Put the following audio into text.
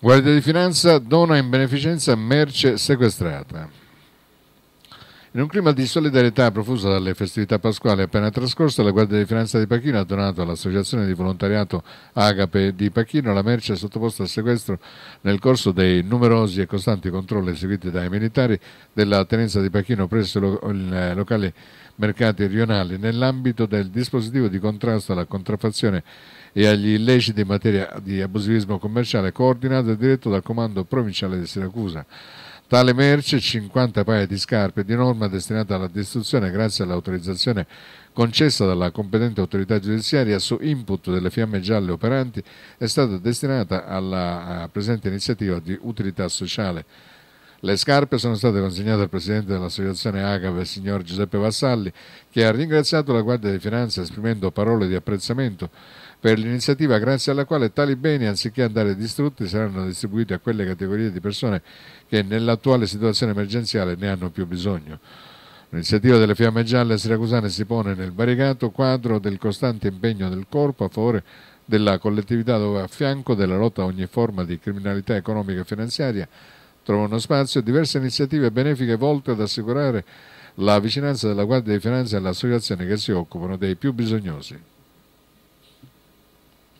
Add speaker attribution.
Speaker 1: Guardia di Finanza dona in beneficenza merce sequestrata. In un clima di solidarietà profusa dalle festività pasquali appena trascorse, la Guardia di Finanza di Pachino ha donato all'Associazione di Volontariato Agape di Pachino la merce sottoposta al sequestro nel corso dei numerosi e costanti controlli eseguiti dai militari della Tenenza di Pachino presso il eh, locale mercati rionali nell'ambito del dispositivo di contrasto alla contraffazione e agli illeciti in materia di abusivismo commerciale coordinato e diretto dal Comando Provinciale di Siracusa. Tale merce, 50 paia di scarpe di norma destinata alla distruzione grazie all'autorizzazione concessa dalla competente autorità giudiziaria su input delle fiamme gialle operanti, è stata destinata alla eh, presente iniziativa di utilità sociale le scarpe sono state consegnate al presidente dell'associazione Agave, signor Giuseppe Vassalli, che ha ringraziato la Guardia di Finanza esprimendo parole di apprezzamento per l'iniziativa grazie alla quale tali beni, anziché andare distrutti, saranno distribuiti a quelle categorie di persone che nell'attuale situazione emergenziale ne hanno più bisogno. L'iniziativa delle Fiamme Gialle Siracusane si pone nel variegato quadro del costante impegno del corpo a favore della collettività dove a fianco della lotta a ogni forma di criminalità economica e finanziaria trovano spazio diverse iniziative benefiche volte ad assicurare la vicinanza della Guardia di Finanza e associazioni che si occupano dei più bisognosi.